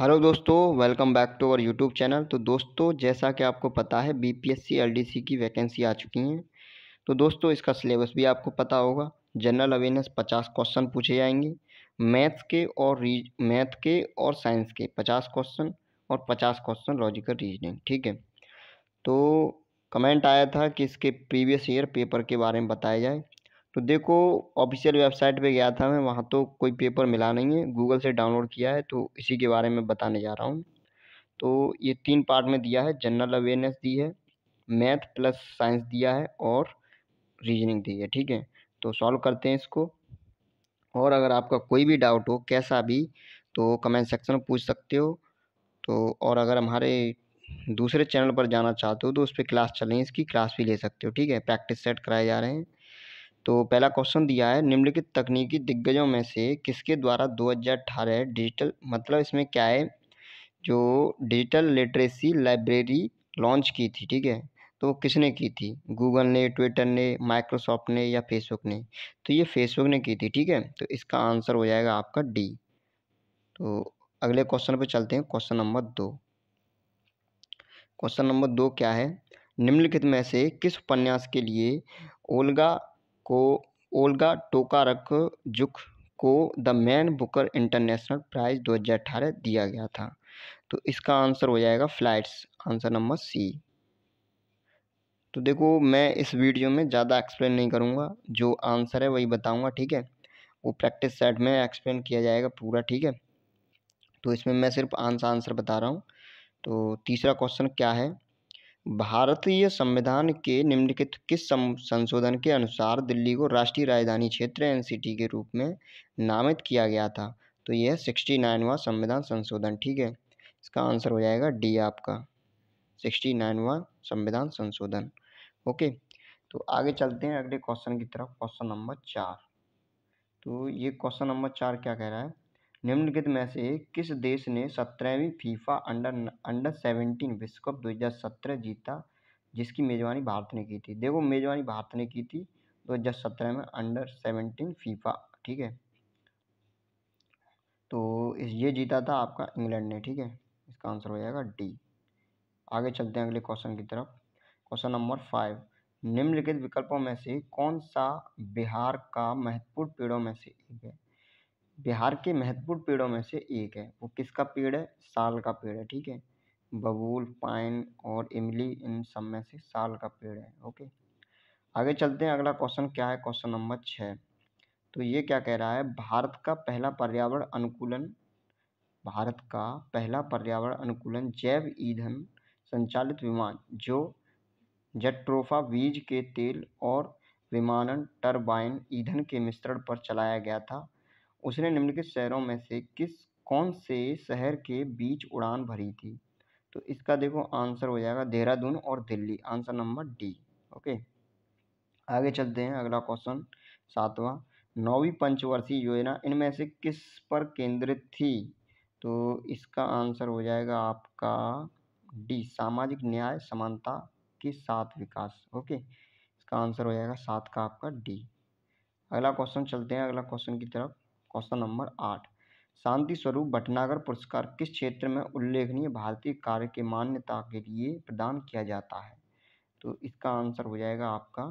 Hello दोस्तों welcome back to our YouTube channel तो दोस्तों जैसा कि आपको पता है बीपीएससी एलडीसी की वैकेंसी आ चुकी हैं तो दोस्तों इसका सिलेबस भी आपको पता होगा जनरल अवेयरनेस पचास क्वेश्चन पूछे जाएंगे मैथ्स के और रीज मैथ के और साइंस के पचास क्वेश्चन और पचास क्वेश्चन लॉजिकल रीजनिंग ठीक है तो कमेंट आया था कि इसके प्रीवियस ईयर पेपर के बारे में बताया जाए तो देखो ऑफिशियल वेबसाइट पे गया था मैं वहाँ तो कोई पेपर मिला नहीं है गूगल से डाउनलोड किया है तो इसी के बारे में बताने जा रहा हूँ तो ये तीन पार्ट में दिया है जनरल अवेयरनेस दी है मैथ प्लस साइंस दिया है और रीजनिंग दी है ठीक है तो सॉल्व करते हैं इसको और अगर आपका कोई भी डाउट हो कैसा भी तो कमेंट सेक्शन में पूछ सकते हो तो और अगर हमारे दूसरे चैनल पर जाना चाहते हो तो उस पर क्लास चल रही है इसकी क्लास भी ले सकते हो ठीक है प्रैक्टिस सेट कराए जा रहे हैं तो पहला क्वेश्चन दिया है निम्नलिखित तकनीकी दिग्गजों में से किसके द्वारा 2018 डिजिटल मतलब इसमें क्या है जो डिजिटल लिटरेसी लाइब्रेरी लॉन्च की थी ठीक है तो किसने की थी गूगल ने ट्विटर ने माइक्रोसॉफ्ट ने या फेसबुक ने तो ये फेसबुक ने की थी ठीक है तो इसका आंसर हो जाएगा आपका डी तो अगले क्वेश्चन पर चलते हैं क्वेश्चन नंबर दो क्वेश्चन नंबर दो क्या है निम्नलिखित में से किस उपन्यास के लिए ओल्गा को ओल्गा टोकारक जुक को the Man Booker international prize 2018 दिया गया था तो इसका आंसर हो जाएगा फ्लाइट्स आंसर नंबर सी तो देखो मैं इस वीडियो में ज़्यादा एक्सप्लेन नहीं करूँगा जो आंसर है वही बताऊँगा ठीक है वो प्रैक्टिस सेट में एक्सप्लेन किया जाएगा पूरा ठीक है तो इसमें मैं सिर्फ आंसर आंसर बता रहा हूँ तो तीसरा क्वेश्चन क्या है भारतीय संविधान के निम्नलिखित किस संशोधन के अनुसार दिल्ली को राष्ट्रीय राजधानी क्षेत्र एनसीटी के रूप में नामित किया गया था तो यह सिक्सटी नाइनवा संविधान संशोधन ठीक है इसका आंसर हो जाएगा डी आपका सिक्सटी नाइनवा संविधान संशोधन ओके तो आगे चलते हैं अगले क्वेश्चन की तरफ क्वेश्चन नंबर चार तो ये क्वेश्चन नंबर चार क्या कह रहा है निम्नलिखित में से किस देश ने सत्रहवीं फीफा अंडर अंडर सेवेंटीन विश्व कप दो हजार सत्रह जीता जिसकी मेज़बानी भारत ने की थी देखो मेज़बानी भारत ने की थी दो हजार सत्रह में अंडर सेवेंटीन फीफा ठीक है तो ये जीता था आपका इंग्लैंड ने ठीक है इसका आंसर हो जाएगा डी आगे चलते हैं अगले क्वेश्चन की तरफ क्वेश्चन नंबर फाइव निम्नलिखित विकल्पों में से कौन सा बिहार का महत्वपूर्ण पेड़ों में से एक है बिहार के महत्वपूर्ण पेड़ों में से एक है वो किसका पेड़ है साल का पेड़ है ठीक है बबूल पाइन और इमली इन सब में से साल का पेड़ है ओके आगे चलते हैं अगला क्वेश्चन क्या है क्वेश्चन नंबर छः तो ये क्या कह रहा है भारत का पहला पर्यावरण अनुकूलन भारत का पहला पर्यावरण अनुकूलन जैव ईंधन संचालित विमान जो जट्रोफा बीज के तेल और विमानन टरबाइन ईंधन के मिश्रण पर चलाया गया था उसने निम्नलिखित शहरों में से किस कौन से शहर के बीच उड़ान भरी थी तो इसका देखो आंसर हो जाएगा देहरादून और Delhi answer number D okay आगे चलते हैं अगला क्वेश्चन सातवां नौवीं पंचवर्षीय योजना इनमें से किस पर केंद्रित थी तो इसका आंसर हो जाएगा आपका डी सामाजिक न्याय समानता के साथ विकास ओके इसका आंसर हो जाएगा सात का आपका डी अगला क्वेश्चन चलते हैं अगला क्वेश्चन की तरफ क्वेश्चन नंबर आठ शांति स्वरूप भटनागर पुरस्कार किस क्षेत्र में उल्लेखनीय भारतीय कार्य के मान्यता के लिए प्रदान किया जाता है तो इसका आंसर हो जाएगा आपका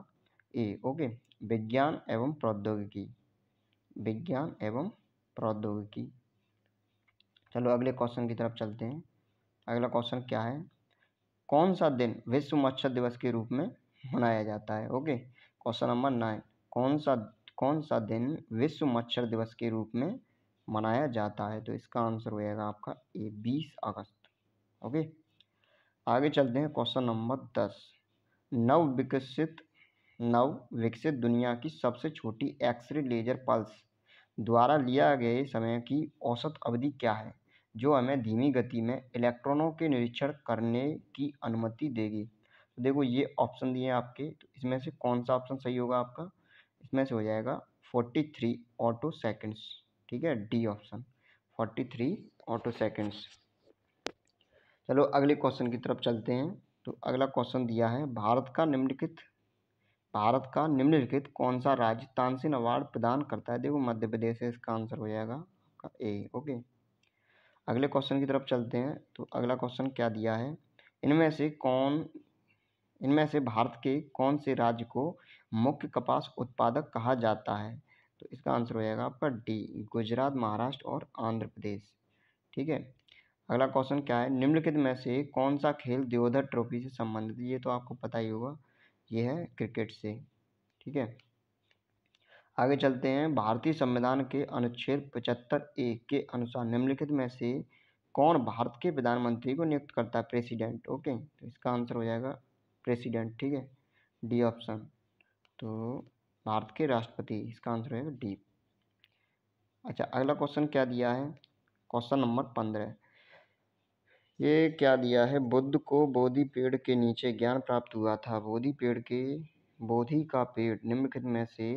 ए ओके विज्ञान एवं प्रौद्योगिकी विज्ञान एवं प्रौद्योगिकी चलो अगले क्वेश्चन की तरफ चलते हैं अगला क्वेश्चन क्या है कौन सा दिन विश्व मच्छर दिवस के रूप में मनाया जाता है ओके क्वेश्चन नंबर नाइन कौन सा कौन सा दिन विश्व मच्छर दिवस के रूप में मनाया जाता है तो इसका आंसर हो जाएगा आपका ए बीस अगस्त ओके आगे चलते हैं क्वेश्चन नंबर दस नव विकसित नव विकसित दुनिया की सबसे छोटी एक्सरे लेजर पल्स द्वारा लिया गए समय की औसत अवधि क्या है जो हमें धीमी गति में इलेक्ट्रॉनों के निरीक्षण करने की अनुमति देगी तो देखो ये ऑप्शन दिए हैं आपके तो इसमें से कौन सा ऑप्शन सही होगा आपका इसमें से हो जाएगा फोर्टी थ्री ऑटो सेकेंड्स ठीक है D option forty three auto seconds चलो अगले क्वेश्चन की तरफ चलते हैं तो अगला क्वेश्चन दिया है भारत का निम्नलिखित भारत का निम्नलिखित कौन सा राज्य तानसेन अवार्ड प्रदान करता है देखो मध्य प्रदेश है इसका आंसर हो जाएगा आपका ए ओके अगले क्वेश्चन की तरफ चलते हैं तो अगला क्वेश्चन क्या दिया है इनमें से कौन इनमें से भारत के कौन से राज्य को मुख्य कपास उत्पादक कहा जाता है तो इसका आंसर हो जाएगा आपका डी गुजरात महाराष्ट्र और आंध्र प्रदेश ठीक है अगला क्वेश्चन क्या है निम्नलिखित में से कौन सा खेल दियोधर ट्रॉफी से संबंधित ये तो आपको पता ही होगा ये है क्रिकेट से ठीक है आगे चलते हैं भारतीय संविधान के अनुच्छेद पचहत्तर ए के अनुसार निम्नलिखित में से कौन भारत के प्रधानमंत्री को नियुक्त करता है प्रेसिडेंट ओके तो इसका आंसर हो जाएगा प्रेसिडेंट ठीक है डी ऑप्शन तो भारत के राष्ट्रपति इसका आंसर होगा डी अच्छा अगला क्वेश्चन क्या दिया है क्वेश्चन नंबर पंद्रह ये क्या दिया है बुद्ध को बोधि पेड़ के नीचे ज्ञान प्राप्त हुआ था बोधि पेड़ के बोधि का पेड़ निम्नलिखित में से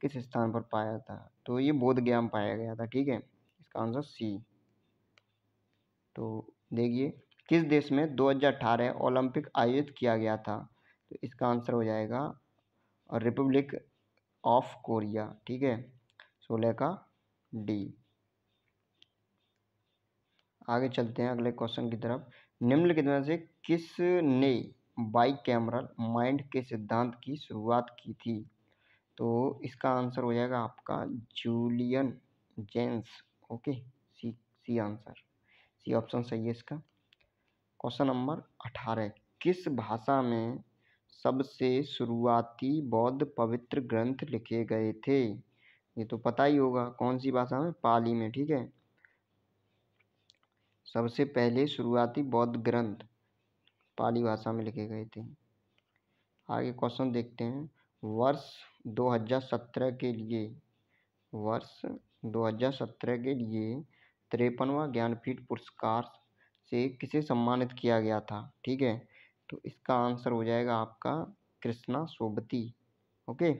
किस स्थान पर पाया था तो ये बोध ज्ञान पाया गया था ठीक है इसका आंसर सी तो देखिए किस देश में 2018 ओलंपिक आयोजित किया गया था तो इसका आंसर हो जाएगा और रिपब्लिक ऑफ कोरिया ठीक है सोलह का डी आगे चलते हैं अगले क्वेश्चन की तरफ निम्नलिखित में से किस ने बाई कैमरल माइंड के सिद्धांत की शुरुआत की थी तो इसका आंसर हो जाएगा आपका Julian Jens okay C C answer C option सही है इसका क्वेश्चन नंबर अठारह किस भाषा में सबसे शुरुआती बौद्ध पवित्र ग्रंथ लिखे गए थे ये तो पता ही होगा कौन सी भाषा में पाली में ठीक है सबसे पहले शुरुआती बौद्ध ग्रंथ पाली भाषा में लिखे गए थे आगे क्वेश्चन देखते हैं वर्ष 2017 के लिए वर्ष 2017 के लिए तिरपनवा ज्ञानपीठ पुरस्कार से किसे सम्मानित किया गया था ठीक है तो इसका आंसर हो जाएगा आपका कृष्णा सोबती ओके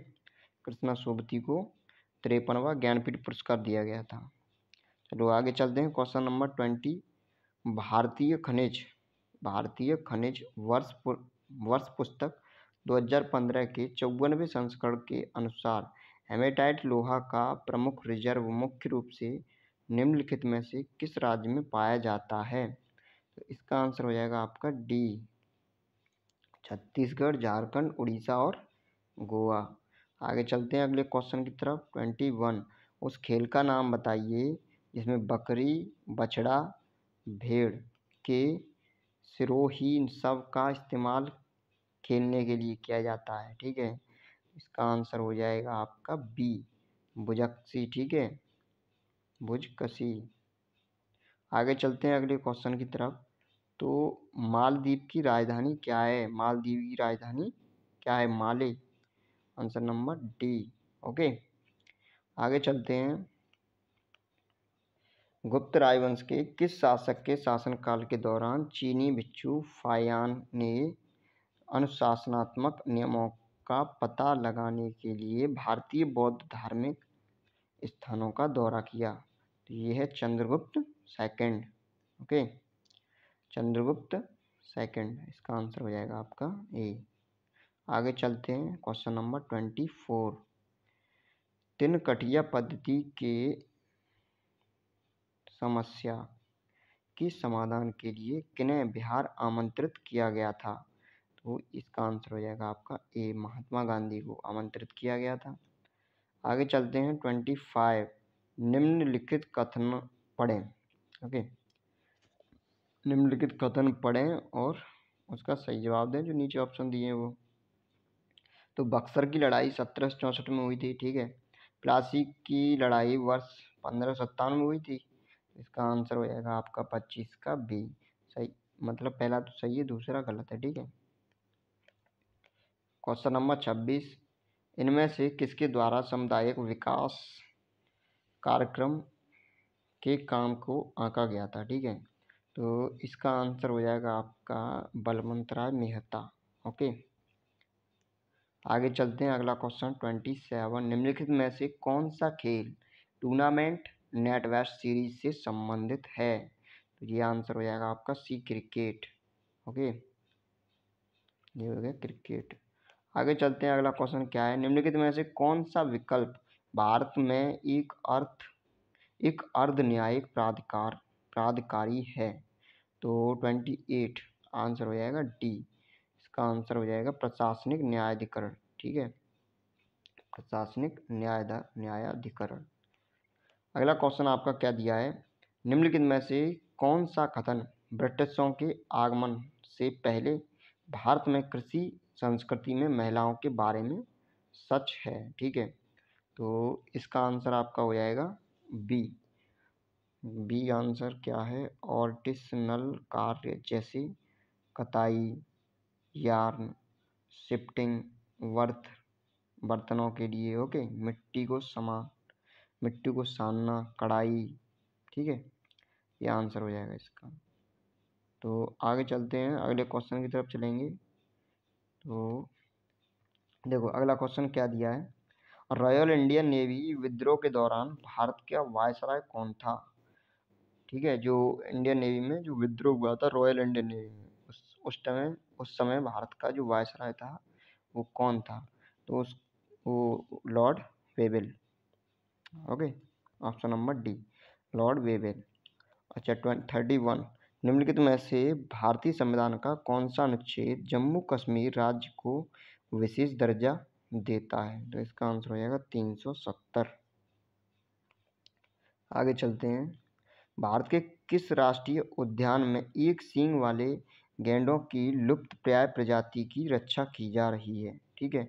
कृष्णा सोबती को त्रेपनवा ज्ञानपीठ पुरस्कार दिया गया था चलो आगे चलते हैं क्वेश्चन नंबर ट्वेंटी भारतीय खनिज भारतीय खनिज वर्ष वर्ष पुस्तक 2015 के चौवनवे संस्करण के अनुसार हेमेटाइट लोहा का प्रमुख रिजर्व मुख्य रूप से निम्नलिखित में से किस राज्य में पाया जाता है तो इसका आंसर हो जाएगा आपका डी छत्तीसगढ़ झारखंड उड़ीसा और गोवा आगे चलते हैं अगले क्वेश्चन की तरफ ट्वेंटी वन उस खेल का नाम बताइए जिसमें बकरी बछड़ा भेड़ के सिरोही सब का इस्तेमाल खेलने के लिए किया जाता है ठीक है इसका आंसर हो जाएगा आपका बी बुजकसी ठीक है बुजकसी आगे चलते हैं अगले क्वेश्चन की तरफ तो मालदीव की राजधानी क्या है मालदीव की राजधानी क्या है Male answer number D okay आगे चलते हैं गुप्त राजवंश के किस शासक के शासनकाल के दौरान चीनी भिक्षु फायान ने अनुशासनात्मक नियमों का पता लगाने के लिए भारतीय बौद्ध धार्मिक स्थानों का दौरा किया तो ये है Chandragupta second okay Chandragupta second इसका आंसर हो जाएगा आपका ए आगे चलते हैं क्वेश्चन नंबर ट्वेंटी फोर तीन कटिया पद्धति के समस्या के समाधान के लिए किन्हें बिहार आमंत्रित किया गया था तो इसका आंसर हो जाएगा आपका ए महात्मा गांधी को आमंत्रित किया गया था आगे चलते हैं ट्वेंटी फाइव निम्नलिखित कथन पढ़ें ओके okay? निम्नलिखित कथन पढ़ें और उसका सही जवाब दें जो नीचे ऑप्शन दिए हैं वो तो बक्सर की लड़ाई सत्रह सौ चौंसठ में हुई थी ठीक है प्लासी की लड़ाई वर्ष पंद्रह सत्तावन में हुई थी इसका आंसर हो जाएगा आपका पच्चीस का बी सही मतलब पहला तो सही है दूसरा गलत है ठीक है क्वेश्चन नंबर छब्बीस इनमें से किसके द्वारा सामुदायिक विकास कार्यक्रम के काम को आंका गया था ठीक है तो इसका आंसर हो जाएगा आपका बलवंत राय मेहता ओके आगे चलते हैं अगला क्वेश्चन ट्वेंटी सेवन निम्नलिखित में से कौन सा खेल टूर्नामेंट नेटवेस्ट सीरीज से संबंधित है तो ये आंसर हो जाएगा आपका सी क्रिकेट ओके ये हो गया क्रिकेट आगे चलते हैं अगला क्वेश्चन क्या है निम्नलिखित में से कौन सा विकल्प भारत में एक अर्थ एक अर्ध न्यायिक प्राधिकार प्राधिकारी है तो ट्वेंटी एट आंसर हो जाएगा डी इसका आंसर हो जाएगा प्रशासनिक न्यायाधिकरण ठीक है प्रशासनिक न्याय न्यायाधिकरण अगला क्वेश्चन आपका क्या दिया है निम्नलिखित में से कौन सा कथन ब्रिटिशों के आगमन से पहले भारत में कृषि संस्कृति में महिलाओं के बारे में सच है ठीक है तो इसका आंसर आपका हो जाएगा बी बी आंसर क्या है ऑर्टिसनल कार्य जैसे कताई यार्न शिफ्टिंग वर्थ बर्तनों के लिए ओके मिट्टी को समा मिट्टी को सानना कढ़ाई ठीक है ये आंसर हो जाएगा इसका तो आगे चलते हैं अगले क्वेश्चन की तरफ चलेंगे तो देखो अगला क्वेश्चन क्या दिया है रॉयल इंडियन नेवी विद्रोह के दौरान भारत का वायसराय कौन था ठीक है जो इंडियन नेवी में जो विद्रोह हुआ था रॉयल इंडियन नेवी में उस टाइम उस समय भारत का जो वायसराय था वो कौन था तो उस वो Lord Wavell okay option number D Lord Wavell अच्छा ट्वेंट थर्टी वन निम्नलिखित में से भारतीय संविधान का कौन सा अनुच्छेद जम्मू कश्मीर राज्य को विशेष दर्जा देता है तो इसका आंसर हो जाएगा तीन सौ सत्तर आगे चलते हैं भारत के किस राष्ट्रीय उद्यान में एक सींग वाले गेंडों की लुप्तप्राय प्रजाति की रक्षा की जा रही है ठीक है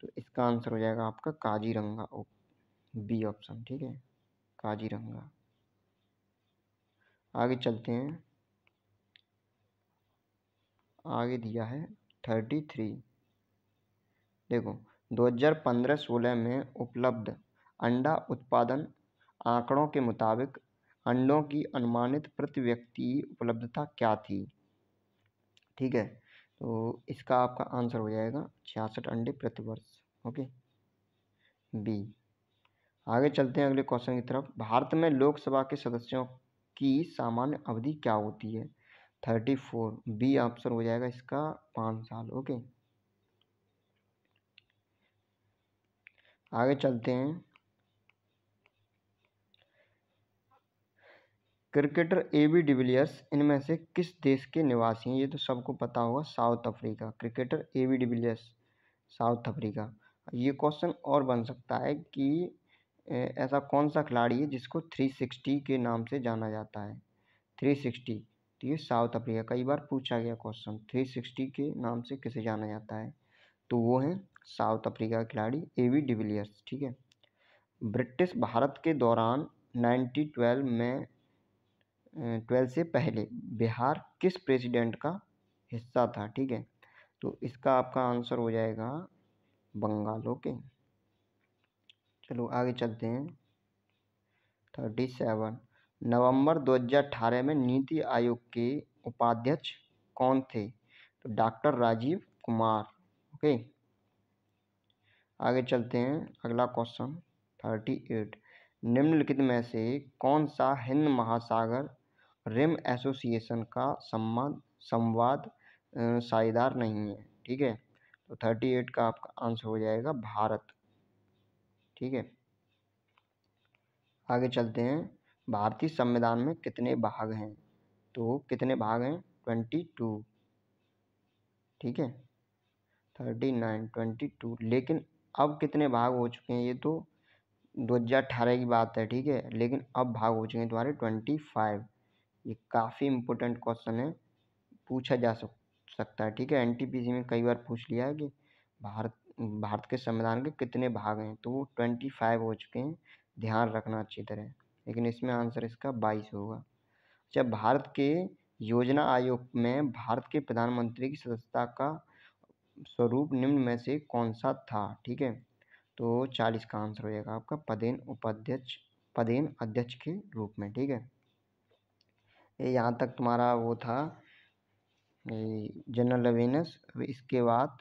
तो इसका आंसर हो जाएगा आपका काजीरंगा बी ऑप्शन ठीक है काजीरंगा आगे चलते हैं आगे दिया है थर्टी थ्री देखो 2015-16 में उपलब्ध अंडा उत्पादन आंकड़ों के मुताबिक अंडों की अनुमानित प्रति व्यक्ति उपलब्धता क्या थी ठीक है तो इसका आपका आंसर हो जाएगा छियासठ अंडे प्रतिवर्ष ओके बी आगे चलते हैं अगले क्वेश्चन की तरफ भारत में लोकसभा के सदस्यों की सामान्य अवधि क्या होती है थर्टी फोर बी ऑप्शन हो जाएगा इसका पाँच साल ओके आगे चलते हैं क्रिकेटर ए बी डिविलियर्स इनमें से किस देश के निवासी हैं ये तो सबको पता होगा South Africa cricketer A B de Villiers South Africa ये क्वेश्चन और बन सकता है कि ऐसा कौन सा खिलाड़ी है जिसको थ्री सिक्सटी के नाम से जाना जाता है थ्री सिक्सटी तो ये साउथ अफ्रीका कई बार पूछा गया क्वेश्चन थ्री सिक्सटी के नाम से किसे जाना जाता है तो वो हैं साउथ अफ्रीका खिलाड़ी ए वी डिविलियर्स ठीक है ब्रिटिश भारत के दौरान ट्वेल्व में ट्वेल्व से पहले बिहार किस प्रेसिडेंट का हिस्सा था ठीक है तो इसका आपका आंसर हो जाएगा बंगाल ओके चलो आगे चलते हैं थर्टी सेवन नवंबर अठारह में नीति आयोग के उपाध्यक्ष कौन थे तो डॉक्टर राजीव कुमार ओके आगे चलते हैं अगला क्वेश्चन थर्टी एट निम्नलिखित में से कौन सा हिंद महासागर रिम एसोसिएशन का सम्मान संवाद साइदार नहीं है ठीक है तो थर्टी एट का आपका आंसर हो जाएगा भारत ठीक है आगे चलते हैं भारतीय संविधान में कितने भाग हैं तो कितने भाग हैं ट्वेंटी टू ठीक है थर्टी नाइन ट्वेंटी टू लेकिन अब कितने भाग हो चुके हैं ये तो दो हज़ार अठारह की बात है ठीक है लेकिन अब भाग हो चुके हैं तुम्हारे ट्वेंटी फाइव ये काफ़ी इम्पोर्टेंट क्वेश्चन है पूछा जा सक, सकता है ठीक है एन में कई बार पूछ लिया है कि भारत भारत के संविधान के कितने भाग हैं तो वो ट्वेंटी फाइव हो चुके हैं ध्यान रखना अच्छी तरह लेकिन इसमें आंसर इसका बाईस होगा अच्छा भारत के योजना आयोग में भारत के प्रधानमंत्री की सदस्यता का स्वरूप निम्न में से कौन सा था ठीक है तो चालीस का आंसर हो जाएगा आपका पदेन उपाध्यक्ष पदेन अध्यक्ष के रूप में ठीक है यहाँ तक तुम्हारा वो था जनरल अवेयरनेस अब इसके बाद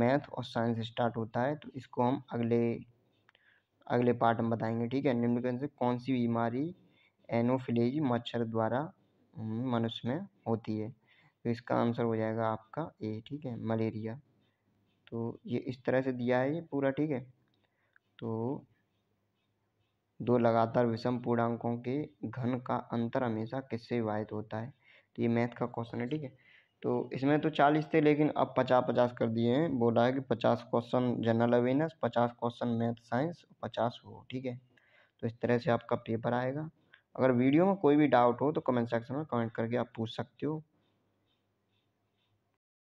मैथ और साइंस स्टार्ट होता है तो इसको हम अगले अगले पार्ट में बताएंगे ठीक है निम्नलिखित से कौन सी बीमारी एनोफिलेज मच्छर द्वारा हम्म, मनुष्य में होती है तो इसका आंसर हो जाएगा आपका ए ठीक है मलेरिया तो ये इस तरह से दिया है ये पूरा ठीक है तो दो लगातार विषम पूर्णांकों के घन का अंतर हमेशा किससे विभाजित होता है तो ये मैथ का क्वेश्चन है ठीक है तो इसमें तो चालीस थे लेकिन अब पचास पचास कर दिए हैं बोला है कि पचास क्वेश्चन जनरल अवेयरनेस पचास क्वेश्चन मैथ साइंस पचास हो ठीक है तो इस तरह से आपका पेपर आएगा अगर वीडियो में कोई भी डाउट हो तो कमेंट सेक्शन में कमेंट करके आप पूछ सकते हो